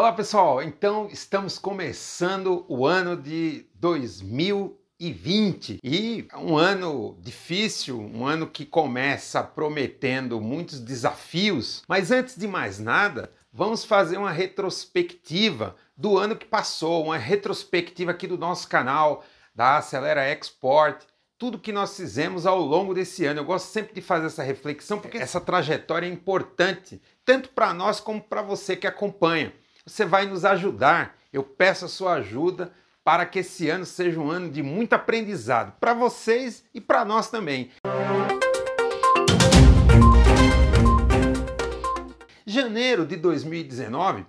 Olá pessoal, então estamos começando o ano de 2020 e e é um ano difícil, um ano que começa prometendo muitos desafios, mas antes de mais nada, vamos fazer uma retrospectiva do ano que passou, uma retrospectiva aqui do nosso canal da Acelera Export, tudo que nós fizemos ao longo desse ano. Eu gosto sempre de fazer essa reflexão porque essa trajetória é importante tanto para nós como para você que acompanha você vai nos ajudar. Eu peço a sua ajuda para que esse ano seja um ano de muito aprendizado para vocês e para nós também. Janeiro de 2019,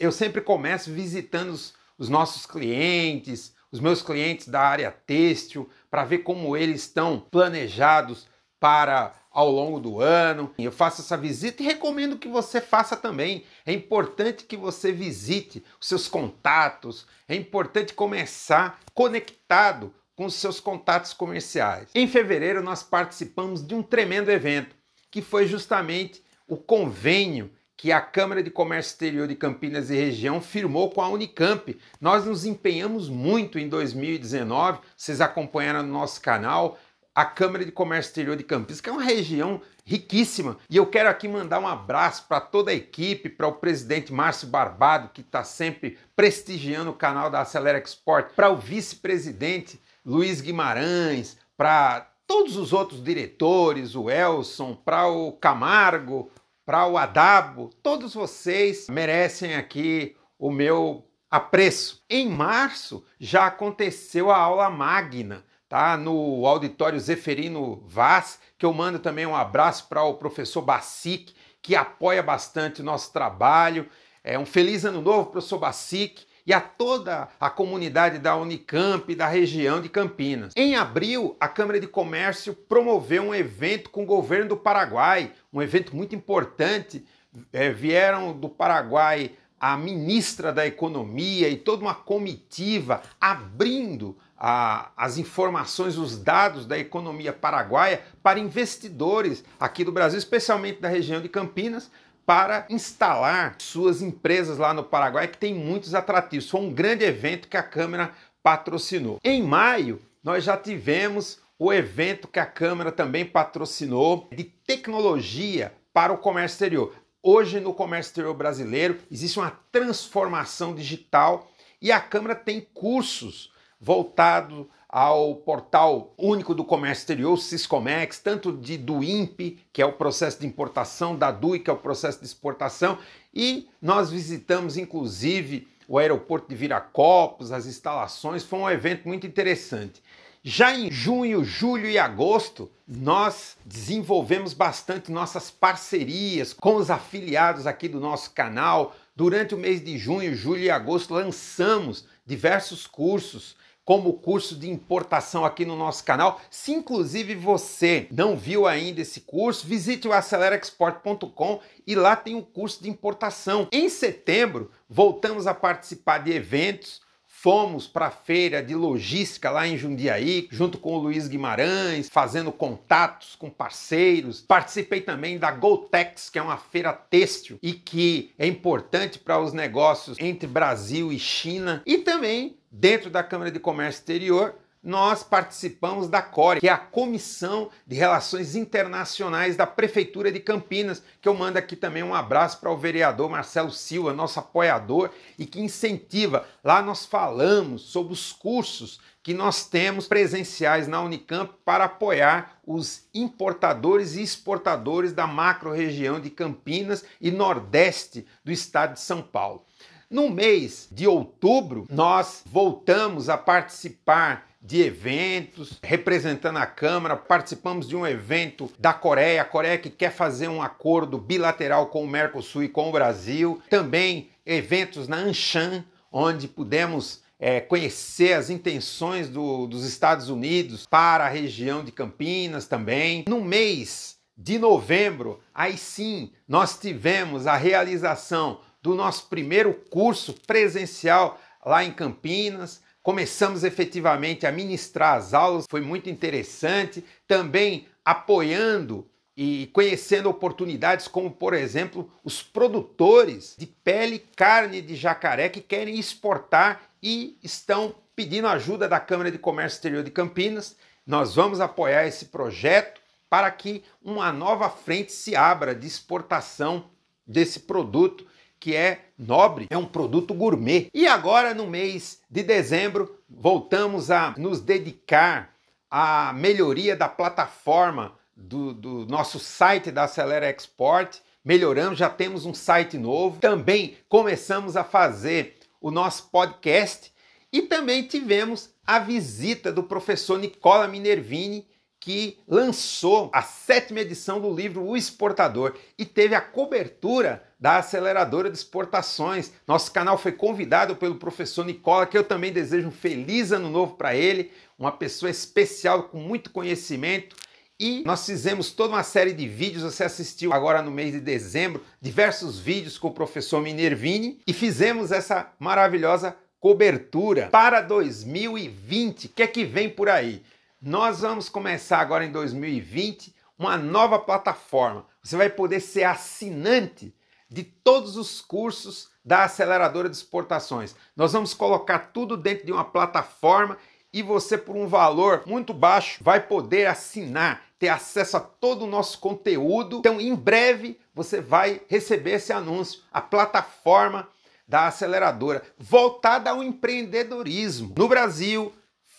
eu sempre começo visitando os, os nossos clientes, os meus clientes da área têxtil, para ver como eles estão planejados para ao longo do ano. Eu faço essa visita e recomendo que você faça também. É importante que você visite os seus contatos, é importante começar conectado com os seus contatos comerciais. Em fevereiro nós participamos de um tremendo evento, que foi justamente o convênio que a Câmara de Comércio Exterior de Campinas e Região firmou com a Unicamp. Nós nos empenhamos muito em 2019, vocês acompanharam no nosso canal, a Câmara de Comércio Exterior de Campinas, que é uma região riquíssima. E eu quero aqui mandar um abraço para toda a equipe, para o presidente Márcio Barbado, que está sempre prestigiando o canal da Acelera Export, para o vice-presidente Luiz Guimarães, para todos os outros diretores, o Elson, para o Camargo, para o Adabo, todos vocês merecem aqui o meu apreço. Em março já aconteceu a aula magna tá? No auditório Zeferino Vaz, que eu mando também um abraço para o professor Bacic, que apoia bastante o nosso trabalho. É um feliz ano novo, professor Bacic, e a toda a comunidade da Unicamp da região de Campinas. Em abril, a Câmara de Comércio promoveu um evento com o governo do Paraguai, um evento muito importante. É, vieram do Paraguai a ministra da Economia e toda uma comitiva abrindo a, as informações, os dados da economia paraguaia para investidores aqui do Brasil, especialmente da região de Campinas, para instalar suas empresas lá no Paraguai, que tem muitos atrativos. Foi um grande evento que a Câmara patrocinou. Em maio, nós já tivemos o evento que a Câmara também patrocinou de tecnologia para o comércio exterior. Hoje, no comércio exterior brasileiro, existe uma transformação digital e a Câmara tem cursos voltado ao portal único do comércio exterior, o Siscomex, tanto de do INPE, que é o processo de importação, da DUI, que é o processo de exportação, e nós visitamos inclusive o aeroporto de Viracopos, as instalações, foi um evento muito interessante. Já em junho, julho e agosto, nós desenvolvemos bastante nossas parcerias com os afiliados aqui do nosso canal. Durante o mês de junho, julho e agosto, lançamos diversos cursos como o curso de importação aqui no nosso canal. Se inclusive você não viu ainda esse curso, visite o acelerexport.com e lá tem o um curso de importação. Em setembro, voltamos a participar de eventos Fomos para a feira de logística lá em Jundiaí, junto com o Luiz Guimarães, fazendo contatos com parceiros. Participei também da Goltex, que é uma feira têxtil e que é importante para os negócios entre Brasil e China. E também, dentro da Câmara de Comércio Exterior, nós participamos da CORE, que é a Comissão de Relações Internacionais da Prefeitura de Campinas, que eu mando aqui também um abraço para o vereador Marcelo Silva, nosso apoiador e que incentiva. Lá nós falamos sobre os cursos que nós temos presenciais na Unicamp para apoiar os importadores e exportadores da macro-região de Campinas e Nordeste do estado de São Paulo. No mês de outubro, nós voltamos a participar de eventos, representando a Câmara, participamos de um evento da Coreia, a Coreia que quer fazer um acordo bilateral com o Mercosul e com o Brasil, também eventos na Anshan, onde pudemos é, conhecer as intenções do, dos Estados Unidos para a região de Campinas também. No mês de novembro, aí sim, nós tivemos a realização do nosso primeiro curso presencial lá em Campinas. Começamos efetivamente a ministrar as aulas, foi muito interessante, também apoiando e conhecendo oportunidades como, por exemplo, os produtores de pele e carne de jacaré que querem exportar e estão pedindo ajuda da Câmara de Comércio Exterior de Campinas. Nós vamos apoiar esse projeto para que uma nova frente se abra de exportação desse produto que é nobre, é um produto gourmet. E agora, no mês de dezembro, voltamos a nos dedicar à melhoria da plataforma do, do nosso site da Acelera Export. Melhoramos, já temos um site novo. Também começamos a fazer o nosso podcast e também tivemos a visita do professor Nicola Minervini, que lançou a sétima edição do livro O Exportador e teve a cobertura da aceleradora de exportações. Nosso canal foi convidado pelo professor Nicola, que eu também desejo um feliz ano novo para ele, uma pessoa especial com muito conhecimento. E nós fizemos toda uma série de vídeos, você assistiu agora no mês de dezembro, diversos vídeos com o professor Minervini e fizemos essa maravilhosa cobertura para 2020. O que é que vem por aí? Nós vamos começar agora em 2020 uma nova plataforma. Você vai poder ser assinante de todos os cursos da aceleradora de exportações. Nós vamos colocar tudo dentro de uma plataforma e você, por um valor muito baixo, vai poder assinar, ter acesso a todo o nosso conteúdo. Então, em breve, você vai receber esse anúncio, a plataforma da aceleradora voltada ao empreendedorismo no Brasil,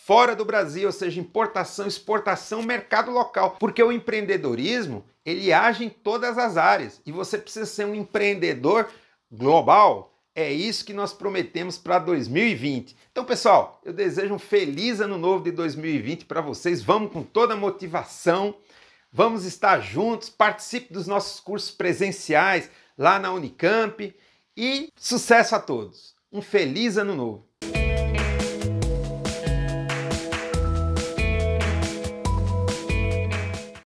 fora do Brasil, ou seja, importação, exportação, mercado local, porque o empreendedorismo, ele age em todas as áreas e você precisa ser um empreendedor global. É isso que nós prometemos para 2020. Então, pessoal, eu desejo um feliz ano novo de 2020 para vocês. Vamos com toda a motivação. Vamos estar juntos, participe dos nossos cursos presenciais lá na Unicamp e sucesso a todos. Um feliz ano novo.